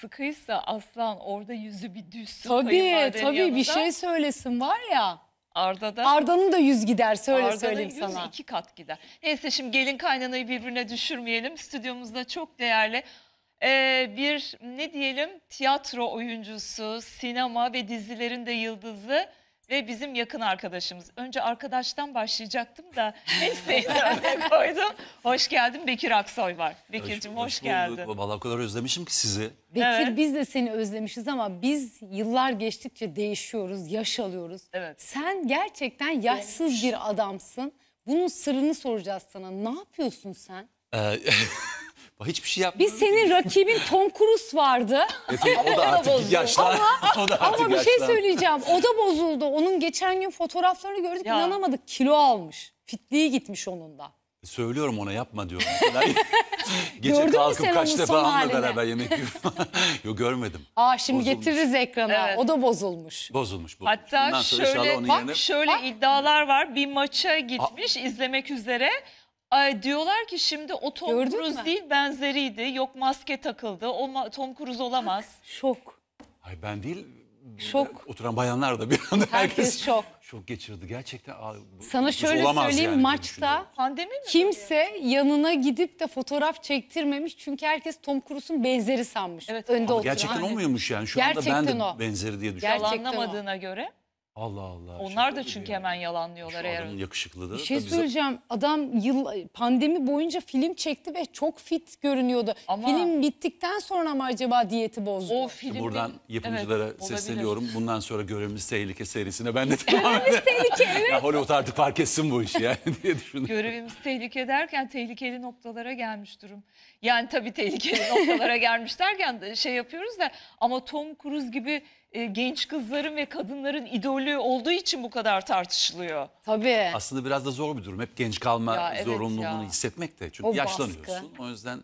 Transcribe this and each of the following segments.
sıkıysa aslan orada yüzü bir düz. Tabii tabii yanında. bir şey söylesin var ya. Arda'da. Arda'nın da yüz gider söyle Arda'da söyleyeyim yüz sana. iki kat gider. Neyse şimdi gelin kaynanayı birbirine düşürmeyelim. Stüdyomuzda çok değerli ee, bir ne diyelim tiyatro oyuncusu, sinema ve dizilerin de yıldızı ve bizim yakın arkadaşımız. Önce arkadaştan başlayacaktım da neyse öyle koydum. Hoş geldin Bekir Aksoy var. Bekir'cim hoş, hoş, geldin. Valla o kadar özlemişim ki sizi. Bekir evet. biz de seni özlemişiz ama biz yıllar geçtikçe değişiyoruz, yaş alıyoruz. Evet. Sen gerçekten yaşsız Olmuş. bir adamsın. Bunun sırrını soracağız sana. Ne yapıyorsun sen? Ee, Hiçbir şey yapmıyorum. Biz senin rakibin Tom Cruise vardı. E, o da artık yaşlı. Ama, o da artık ama bir şey söyleyeceğim. O da bozuldu. Onun geçen gün fotoğraflarını gördük. Ya. İnanamadık. Kilo almış. Fitliği gitmiş onun da. Söylüyorum ona yapma diyorum. Gece Gördün kalkıp kaç defa onunla beraber yemek yiyorum. Yok görmedim. Aa şimdi bozulmuş. getiririz ekrana. Evet. O da bozulmuş. Bozulmuş. bozulmuş. Hatta şöyle bak yerine... şöyle bak. iddialar var. Bir maça gitmiş Aa. izlemek üzere. Ay diyorlar ki şimdi o Tom Gördün Cruise mü? değil benzeriydi. Yok maske takıldı. O ma- Tom Cruise olamaz. Şok. Ay ben değil. Şok. Oturan bayanlar da bir anda herkes, Herkes şok. şok geçirdi. Gerçekten bu- Sana şöyle söyleyeyim yani maçta Pandemi mi? kimse yanına gidip de fotoğraf çektirmemiş. Çünkü herkes Tom Cruise'un benzeri sanmış. Evet. Önde oturan. Gerçekten olmuyormuş yani. Şu anda ben de o. benzeri diye düşünüyorum. Gerçekten o. göre. Allah Allah. Onlar da çünkü hemen yalanlıyorlar Şu eğer. adamın yakışıklılığı. Bir şey tabii bize- söyleyeceğim. Adam yıl pandemi boyunca film çekti ve çok fit görünüyordu. Ama- Film bittikten sonra mı acaba diyeti bozdu? O filmin... Buradan yapımcılara Evet, olabilir. Bundan sonra Görevimiz Tehlike serisine ben de devam ederim. Tehlike Ya Hollywood artık fark etsin bu işi yani diye düşünüyorum. Görevimiz tehlike derken tehlikeli noktalara gelmiş durum. Yani tabii tehlikeli noktalara gelmiş derken şey yapıyoruz da ama Tom Cruise gibi e, genç kızların ve kadınların idolü faktörlü olduğu için bu kadar tartışılıyor. Tabii. Aslında biraz da zor bir durum. Hep genç kalma Ya evet zorunluluğunu ya. hissetmek de. Çünkü O yaşlanıyorsun. O yüzden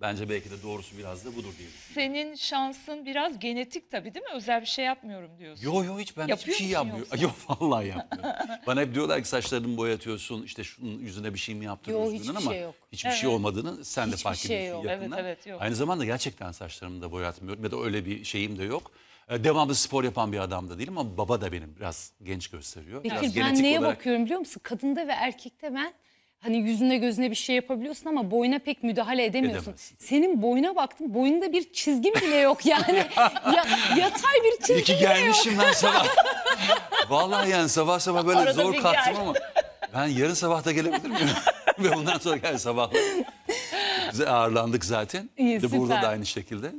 bence belki de doğrusu biraz da budur diye düşünüyorum. Senin şansın biraz genetik tabii değil mi? Özel bir şey yapmıyorum diyorsun. Yo yo hiç ben hiçbir şey yapmıyorum. yoksa? Yok vallahi yapmıyorum. Bana hep diyorlar ki saçlarını boyatıyorsun İşte şunun yüzüne bir şey mi Yo, yaptırıyorsun hiçbir ama şey yok. hiçbir şey olmadığını sen de Hiçbir fark şey ediyorsun yok. Evet, evet, yok. Aynı zamanda gerçekten saçlarımı da boyatmıyorum ya da öyle bir şeyim de yok. Ee, devamlı spor yapan bir adam da değilim ama baba da benim biraz genç gösteriyor. Peki biraz ben neye olarak... bakıyorum biliyor musun? Kadında ve erkekte ben hani yüzüne gözüne bir şey yapabiliyorsun ama boyuna pek müdahale edemiyorsun. Edemezsin. Senin boyuna baktım boynunda bir çizgim bile yok yani. ya, yatay bir çizgi. İki bile gelmişim ben sabah. Vallahi yani sabah sabah böyle Arada zor kalktım ama ben yarın sabah da gelebilir miyim? ve bundan sonra gel sabah. Ağırlandık zaten. İyi, burada da aynı şekilde.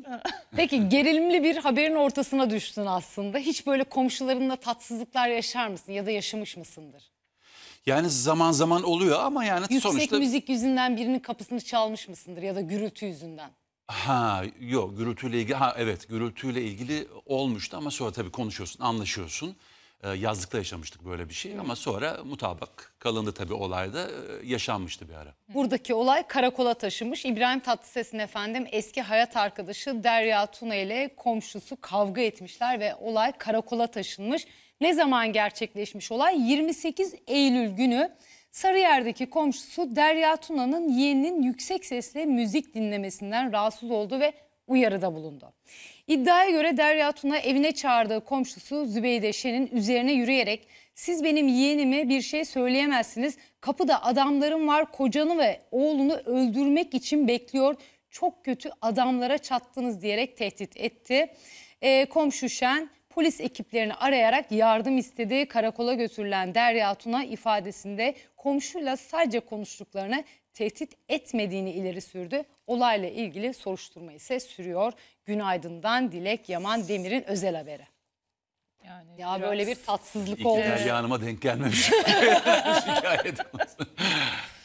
Peki gerilimli bir haberin ortasına düştün aslında. Hiç böyle komşularınla tatsızlıklar yaşar mısın ya da yaşamış mısındır? Yani zaman zaman oluyor ama yani Yüksek sonuçta... müzik yüzünden birinin kapısını çalmış mısındır ya da gürültü yüzünden? Ha yok gürültüyle ilgili ha evet gürültüyle ilgili olmuştu ama sonra tabii konuşuyorsun anlaşıyorsun. E, yazlıkta yaşamıştık böyle bir şey ama sonra mutabak kalındı tabii olayda ee, yaşanmıştı bir ara. Buradaki olay karakola taşımış. İbrahim Tatlıses'in efendim eski hayat arkadaşı Derya Tuna ile komşusu kavga etmişler ve olay karakola taşınmış. Ne zaman gerçekleşmiş olay? 28 Eylül günü Sarıyer'deki komşusu Derya Tuna'nın yeğeninin yüksek sesle müzik dinlemesinden rahatsız oldu ve uyarıda bulundu. İddiaya göre Derya Tuna evine çağırdığı komşusu Zübeyde Şen'in üzerine yürüyerek siz benim yeğenime bir şey söyleyemezsiniz. Kapıda adamlarım var kocanı ve oğlunu öldürmek için bekliyor. Çok kötü adamlara çattınız diyerek tehdit etti. E, komşu Şen polis ekiplerini arayarak yardım istedi. Karakola götürülen Derya Tuna ifadesinde komşuyla sadece konuştuklarını tehdit etmediğini ileri sürdü. Olayla ilgili soruşturma ise sürüyor. Günaydın'dan Dilek Yaman Demir'in özel haberi. Yani ya biraz... böyle bir tatsızlık oldu. İlk Hanım'a denk gelmemiş. Şikayet olmasın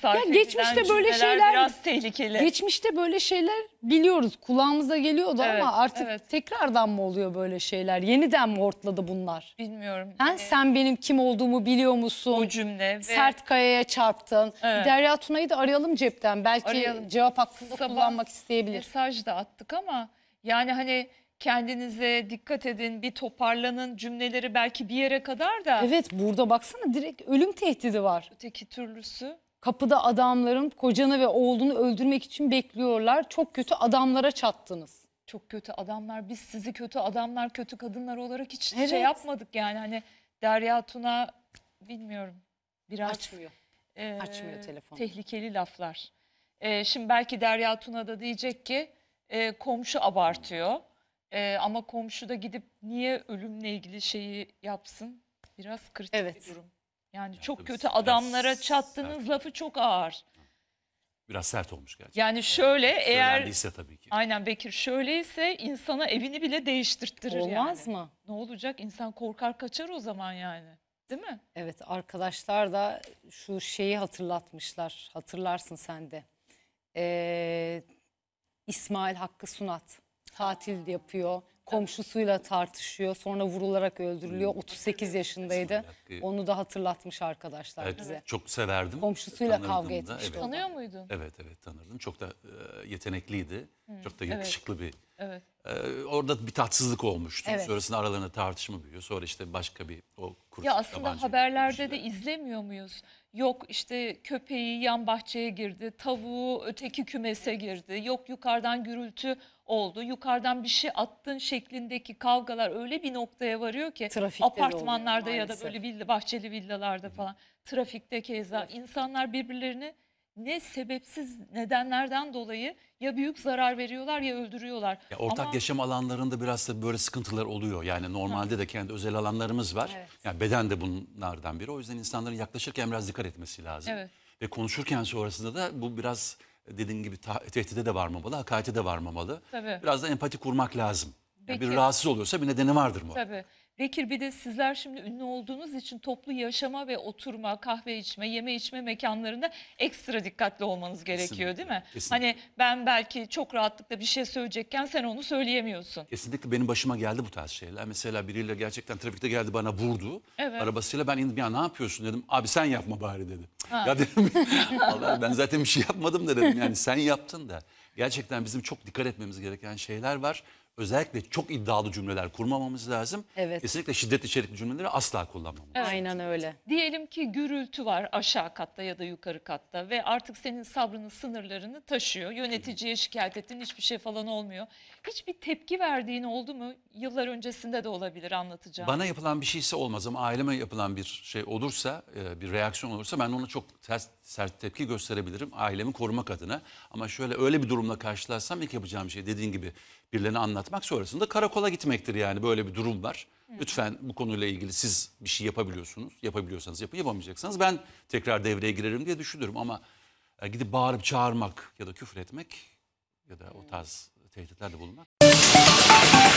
sarf ya geçmişte böyle şeyler biraz tehlikeli. Geçmişte böyle şeyler biliyoruz kulağımıza geliyordu evet, ama artık evet. tekrardan mı oluyor böyle şeyler? Yeniden mi hortladı bunlar? Bilmiyorum. Ben ee, yani. sen benim kim olduğumu biliyor musun? O cümle. Ve... Sert kayaya çarptın. Evet. Derya Tuna'yı da arayalım cepten. Belki arayalım. cevap hakkında Sabah kullanmak isteyebilir. Mesaj da attık ama yani hani kendinize dikkat edin, bir toparlanın cümleleri belki bir yere kadar da. Evet burada baksana direkt ölüm tehdidi var. Öteki türlüsü Kapıda adamların kocanı ve oğlunu öldürmek için bekliyorlar. Çok kötü adamlara çattınız. Çok kötü adamlar. Biz sizi kötü adamlar, kötü kadınlar olarak hiç şey evet. şey yapmadık yani. Hani Derya Tuna bilmiyorum biraz açmıyor. E, açmıyor telefon. Tehlikeli laflar. E, şimdi belki Derya Tuna da diyecek ki e, komşu abartıyor. E, ama komşu da gidip niye ölümle ilgili şeyi yapsın? Biraz kritik evet. bir durum. Yani çok kötü adamlara çattığınız sert. lafı çok ağır. Biraz sert olmuş gerçekten. Yani şöyle eğer Söylendiyse tabii ki. aynen Bekir şöyleyse insana evini bile değiştirttirir Olmaz yani. mı? Ne olacak? İnsan korkar kaçar o zaman yani. Değil mi? Evet arkadaşlar da şu şeyi hatırlatmışlar. Hatırlarsın sen de. Ee, İsmail Hakkı Sunat tatil yapıyor komşusuyla tartışıyor. Sonra vurularak öldürülüyor. 38 hmm. yaşındaydı. Onu da hatırlatmış arkadaşlar Evet, bize. Çok severdim. Komşusuyla Tanırdım kavga da, etmişti. Evet. Tanıyor muydun? Evet evet tanırdım. Çok da e, yetenekliydi. Hmm. Çok da yakışıklı bir. Evet. E, orada bir tatsızlık olmuştu. Evet. Sonrasında aralarında tartışma büyüyor. Sonra işte başka bir o kurs Ya aslında haberlerde de izlemiyor muyuz? Yok işte köpeği yan bahçeye girdi, tavuğu öteki kümese girdi, yok yukarıdan gürültü oldu. Yukarıdan bir şey attın şeklindeki kavgalar öyle bir noktaya varıyor ki Trafikte apartmanlarda oluyor, ya da böyle villa, bahçeli villalarda falan trafikte keza evet. insanlar birbirlerini ne sebepsiz nedenlerden dolayı ya büyük zarar veriyorlar ya öldürüyorlar. Ya ortak Ama... yaşam alanlarında biraz da böyle sıkıntılar oluyor. Yani normalde ha. de kendi özel alanlarımız var. Evet. Yani beden de bunlardan biri. O yüzden insanların yaklaşırken biraz dikkat etmesi lazım. Evet. Ve konuşurken sonrasında da bu biraz dediğin gibi tehdide de varmamalı, hakarete de varmamalı. Tabii. Biraz da empati kurmak lazım. Yani bir rahatsız oluyorsa bir nedeni vardır mı? Tabii. Bekir bir de sizler şimdi ünlü olduğunuz için toplu yaşama ve oturma, kahve içme, yeme içme mekanlarında ekstra dikkatli olmanız gerekiyor Kesinlikle. değil mi? Kesinlikle. Hani ben belki çok rahatlıkla bir şey söyleyecekken sen onu söyleyemiyorsun. Kesinlikle benim başıma geldi bu tarz şeyler. Mesela biriyle gerçekten trafikte geldi bana vurdu. Evet. Arabasıyla ben indim ya ne yapıyorsun dedim. Abi sen yapma bari dedi. Ha. Ya dedim Allah ben zaten bir şey yapmadım da dedim. Yani sen yaptın da. Gerçekten bizim çok dikkat etmemiz gereken şeyler var özellikle çok iddialı cümleler kurmamamız lazım. Evet. Kesinlikle şiddet içerikli cümleleri asla kullanmamamız lazım. Aynen öyle. Diyelim ki gürültü var aşağı katta ya da yukarı katta ve artık senin sabrının sınırlarını taşıyor. Yöneticiye şikayet ettin hiçbir şey falan olmuyor. Hiçbir tepki verdiğin oldu mu? Yıllar öncesinde de olabilir anlatacağım. Bana yapılan bir şeyse olmaz ama aileme yapılan bir şey olursa, e, bir reaksiyon olursa ben ona çok ters, sert tepki gösterebilirim. Ailemi korumak adına. Ama şöyle öyle bir durumla karşılaşsam ilk yapacağım şey dediğin gibi birilerine anlatmak sonrasında karakola gitmektir yani böyle bir durum var. Lütfen bu konuyla ilgili siz bir şey yapabiliyorsunuz. Yapabiliyorsanız yapın, yapamayacaksanız ben tekrar devreye girerim diye düşünürüm. Ama e, gidip bağırıp çağırmak ya da küfür etmek ya da o tarz tehditlerde bulunmak.